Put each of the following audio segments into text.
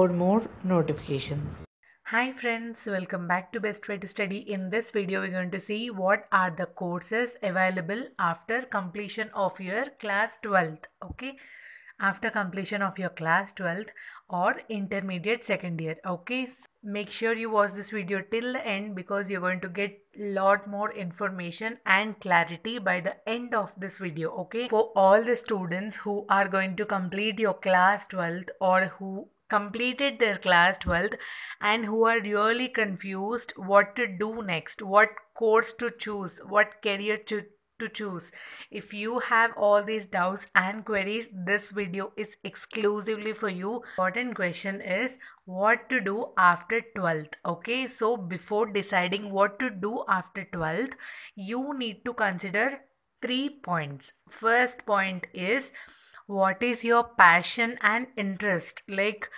for more notifications. Hi friends, welcome back to Best Way to Study. In this video, we're going to see what are the courses available after completion of your class 12th. Okay, after completion of your class 12th or intermediate second year. Okay, so make sure you watch this video till the end because you're going to get lot more information and clarity by the end of this video okay for all the students who are going to complete your class 12th or who completed their class 12th and who are really confused what to do next, what course to choose, what career to to choose. If you have all these doubts and queries, this video is exclusively for you. Important question is what to do after 12th. Okay, so before deciding what to do after 12th, you need to consider three points. First point is what is your passion and interest like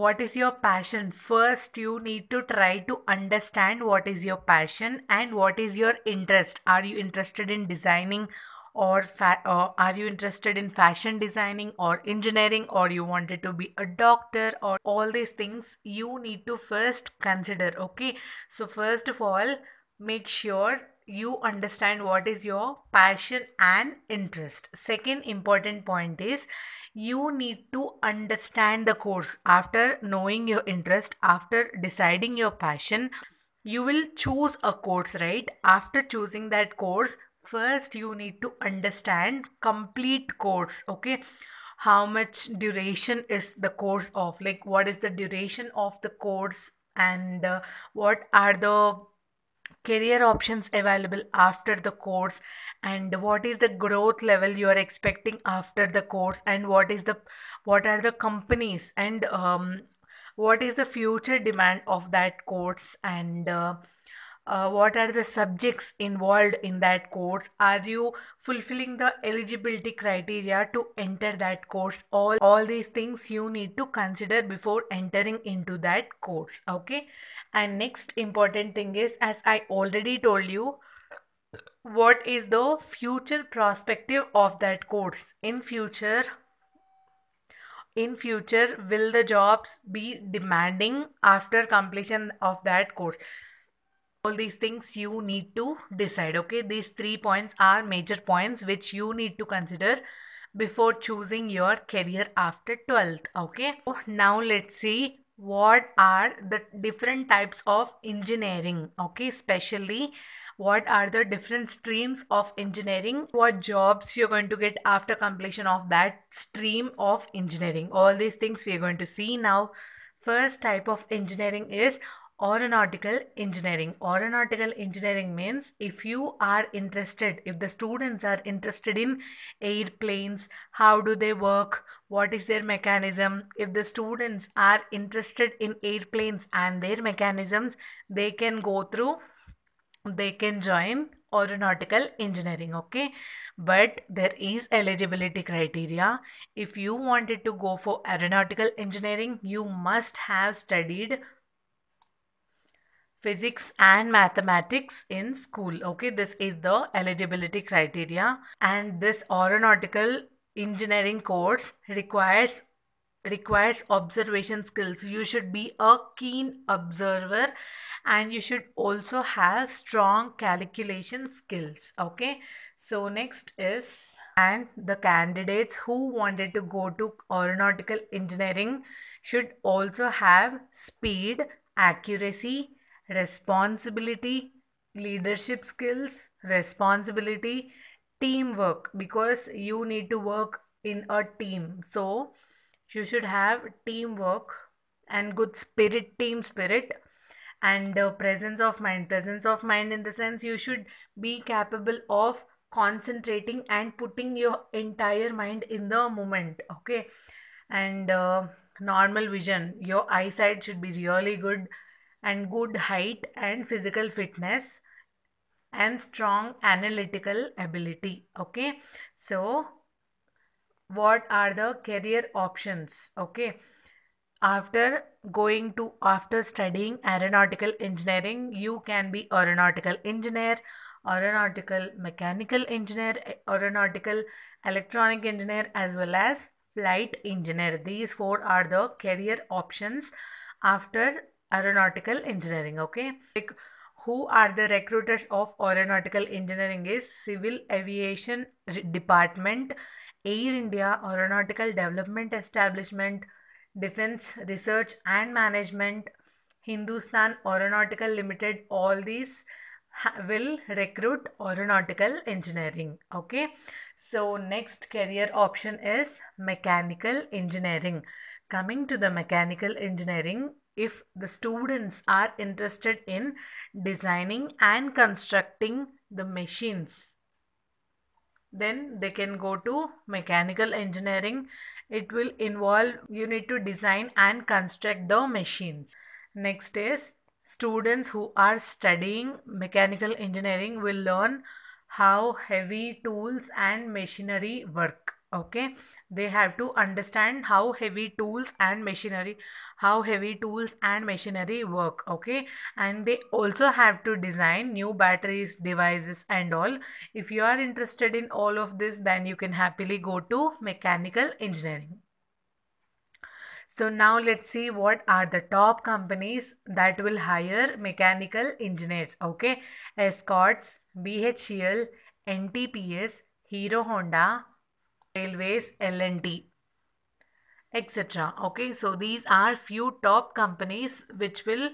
what is your passion first you need to try to understand what is your passion and what is your interest are you interested in designing or, fa- or uh, are you interested in fashion designing or engineering or you wanted to be a doctor or all these things you need to first consider okay so first of all make sure you understand what is your passion and interest second important point is you need to understand the course after knowing your interest after deciding your passion you will choose a course right after choosing that course first you need to understand complete course okay how much duration is the course of like what is the duration of the course and uh, what are the career options available after the course and what is the growth level you are expecting after the course and what is the what are the companies and um, what is the future demand of that course and uh, uh, what are the subjects involved in that course are you fulfilling the eligibility criteria to enter that course all all these things you need to consider before entering into that course okay and next important thing is as i already told you what is the future prospective of that course in future in future will the jobs be demanding after completion of that course all these things you need to decide okay these three points are major points which you need to consider before choosing your career after 12th okay so now let's see what are the different types of engineering okay especially what are the different streams of engineering what jobs you're going to get after completion of that stream of engineering all these things we're going to see now first type of engineering is aeronautical engineering aeronautical engineering means if you are interested if the students are interested in airplanes how do they work what is their mechanism if the students are interested in airplanes and their mechanisms they can go through they can join aeronautical engineering okay but there is eligibility criteria if you wanted to go for aeronautical engineering you must have studied physics and mathematics in school okay this is the eligibility criteria and this aeronautical engineering course requires requires observation skills you should be a keen observer and you should also have strong calculation skills okay so next is and the candidates who wanted to go to aeronautical engineering should also have speed accuracy responsibility, leadership skills, responsibility, teamwork because you need to work in a team. So you should have teamwork and good spirit, team spirit and uh, presence of mind. Presence of mind in the sense you should be capable of concentrating and putting your entire mind in the moment. Okay. And uh, normal vision. Your eyesight should be really good and good height and physical fitness and strong analytical ability okay so what are the career options okay after going to after studying aeronautical engineering you can be aeronautical engineer aeronautical mechanical engineer aeronautical electronic engineer as well as flight engineer these four are the career options after aeronautical engineering okay like who are the recruiters of aeronautical engineering is civil aviation department air india aeronautical development establishment defense research and management hindustan aeronautical limited all these will recruit aeronautical engineering okay so next career option is mechanical engineering coming to the mechanical engineering if the students are interested in designing and constructing the machines then they can go to mechanical engineering it will involve you need to design and construct the machines next is students who are studying mechanical engineering will learn how heavy tools and machinery work okay they have to understand how heavy tools and machinery how heavy tools and machinery work okay and they also have to design new batteries devices and all if you are interested in all of this then you can happily go to mechanical engineering so now let's see what are the top companies that will hire mechanical engineers okay escorts bhcl ntps hero honda Railways, l and etc. Okay, so these are few top companies which will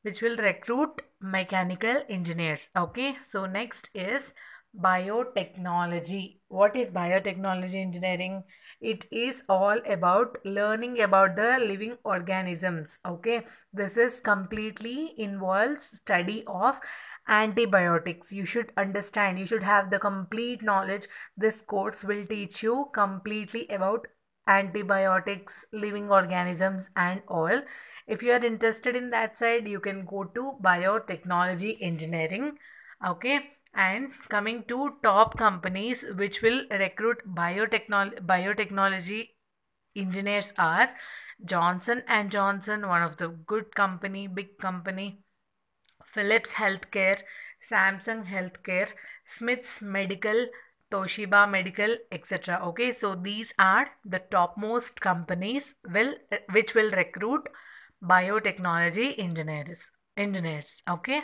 which will recruit mechanical engineers. Okay, so next is biotechnology what is biotechnology engineering it is all about learning about the living organisms okay this is completely involves study of antibiotics you should understand you should have the complete knowledge this course will teach you completely about antibiotics living organisms and all if you are interested in that side you can go to biotechnology engineering okay and coming to top companies which will recruit biotechnology engineers are johnson and johnson one of the good company big company philips healthcare samsung healthcare smith's medical toshiba medical etc okay so these are the topmost companies will which will recruit biotechnology engineers engineers okay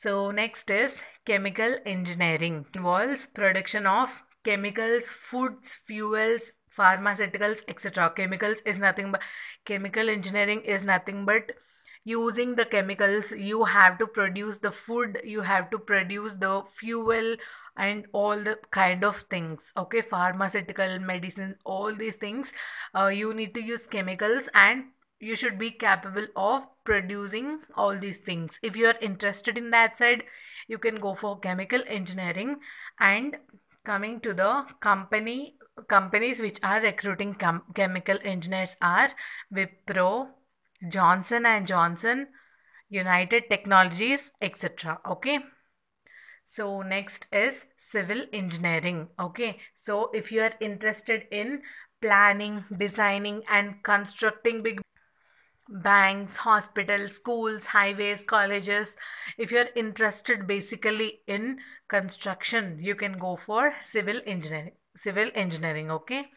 so next is chemical engineering it involves production of chemicals, foods, fuels, pharmaceuticals, etc. Chemicals is nothing but chemical engineering is nothing but using the chemicals you have to produce the food you have to produce the fuel and all the kind of things okay pharmaceutical medicine all these things uh, you need to use chemicals and you should be capable of producing all these things if you are interested in that side you can go for chemical engineering and coming to the company companies which are recruiting chemical engineers are wipro johnson and johnson united technologies etc okay so next is civil engineering okay so if you are interested in planning designing and constructing big banks, hospitals, schools, highways, colleges. If you're interested basically in construction, you can go for civil engineering. Civil engineering, okay?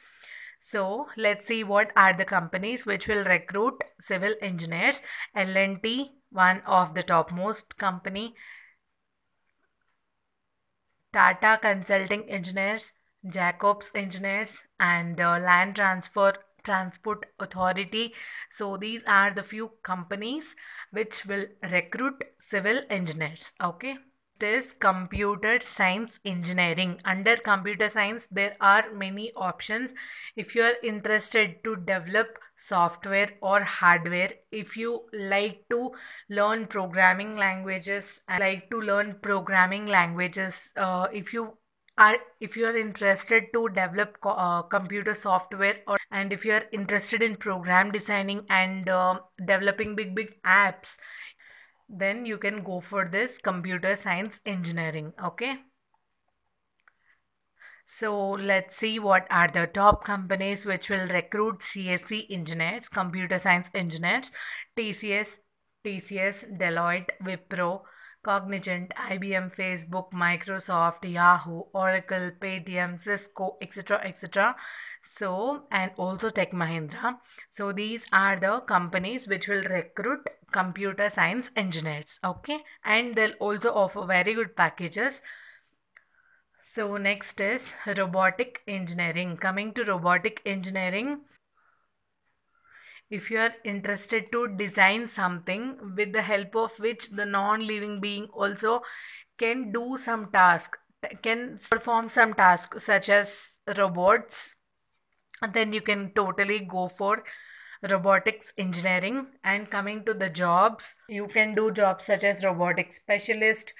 So let's see what are the companies which will recruit civil engineers. L&T, one of the topmost company. Tata Consulting Engineers, Jacobs Engineers and uh, Land Transfer transport authority so these are the few companies which will recruit civil engineers okay is computer science engineering under computer science there are many options if you are interested to develop software or hardware if you like to learn programming languages like to learn programming languages uh, if you are if you are interested to develop co- uh, computer software or and if you are interested in program designing and uh, developing big big apps then you can go for this computer science engineering okay so let's see what are the top companies which will recruit CSE engineers, computer science engineers, TCS, TCS, Deloitte, Wipro, Cognizant, IBM, Facebook, Microsoft, Yahoo, Oracle, Paytm, Cisco, etc. etc. So, and also Tech Mahindra. So, these are the companies which will recruit computer science engineers. Okay, and they'll also offer very good packages. So, next is robotic engineering. Coming to robotic engineering, if you are interested to design something with the help of which the non-living being also can do some task can perform some task such as robots then you can totally go for robotics engineering and coming to the jobs you can do jobs such as robotics specialist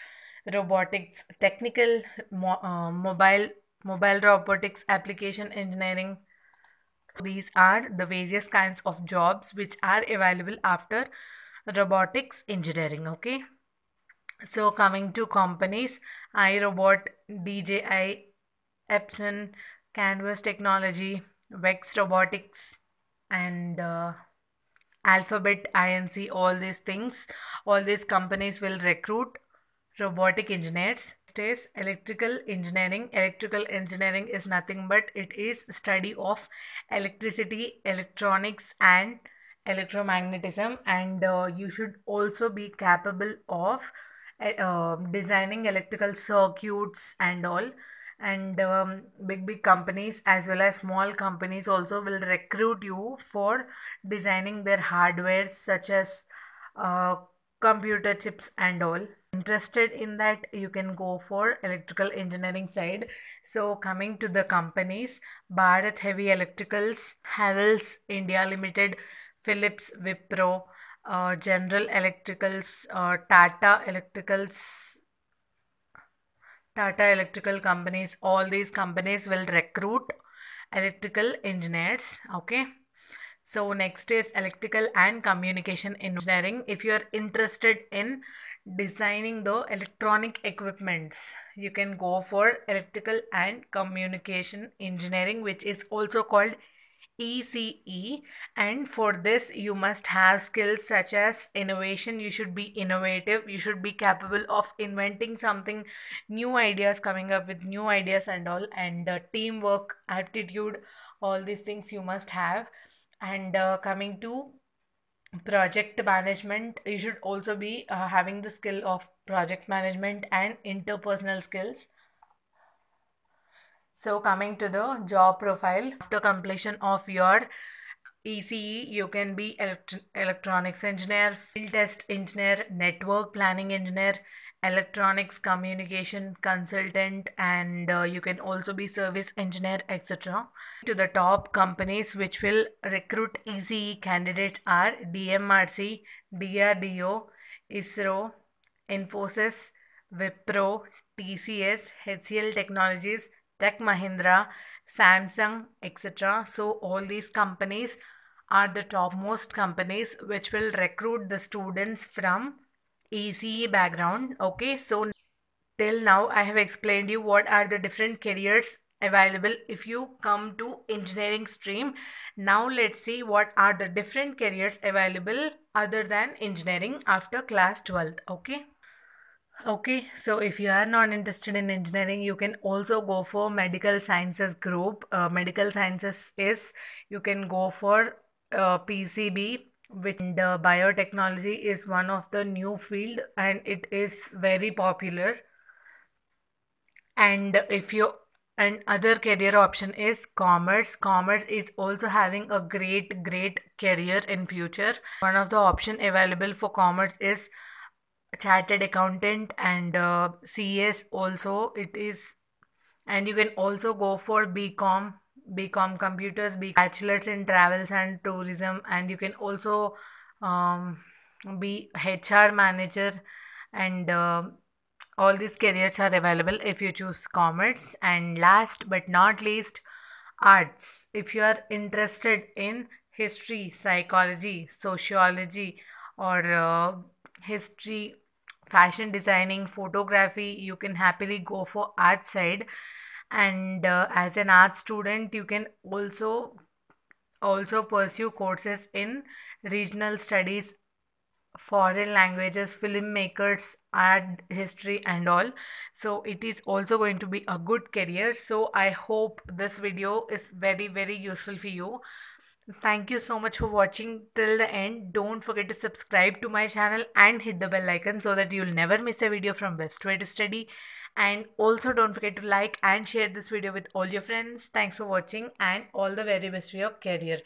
robotics technical mo uh, mobile mobile robotics application engineering these are the various kinds of jobs which are available after robotics engineering. Okay. So coming to companies, iRobot, DJI, Epson, Canvas Technology, Vex Robotics, and uh, Alphabet, INC, all these things, all these companies will recruit robotic engineers states electrical engineering electrical engineering is nothing but it is study of electricity electronics and electromagnetism and uh, you should also be capable of uh, um, designing electrical circuits and all and um, big big companies as well as small companies also will recruit you for designing their hardware such as uh, computer chips and all interested in that you can go for electrical engineering side so coming to the companies bharat heavy electricals havels india limited philips wipro uh, general electricals uh, tata electricals tata electrical companies all these companies will recruit electrical engineers okay so next is electrical and communication engineering. If you are interested in designing the electronic equipments, you can go for electrical and communication engineering which is also called ECE and for this you must have skills such as innovation you should be innovative you should be capable of inventing something new ideas coming up with new ideas and all and uh, teamwork aptitude all these things you must have and uh, coming to project management you should also be uh, having the skill of project management and interpersonal skills so coming to the job profile after completion of your ECE, you can be elect electronics engineer, field test engineer, network planning engineer, electronics communication consultant and uh, you can also be service engineer etc to the top companies which will recruit easy candidates are dmrc drdo isro infosys wipro tcs hcl technologies tech mahindra samsung etc so all these companies are the topmost companies which will recruit the students from easy background okay so till now i have explained you what are the different careers available if you come to engineering stream now let's see what are the different careers available other than engineering after class 12th okay okay so if you are not interested in engineering you can also go for medical sciences group uh, medical sciences is you can go for uh, pcb which and, uh, biotechnology is one of the new field and it is very popular and if you and other career option is commerce commerce is also having a great great career in future one of the option available for commerce is chartered accountant and uh, cs also it is and you can also go for bcom bcom computers b bachelor's in travels and tourism and you can also um, be hr manager and uh, all these careers are available if you choose commerce and last but not least arts if you are interested in history psychology sociology or uh, history fashion designing photography you can happily go for art side and uh, as an art student you can also also pursue courses in regional studies foreign languages filmmakers art history and all so it is also going to be a good career so i hope this video is very very useful for you Thank you so much for watching till the end. Don't forget to subscribe to my channel and hit the bell icon so that you'll never miss a video from Best Way to Study. And also don't forget to like and share this video with all your friends. Thanks for watching and all the very best for your career.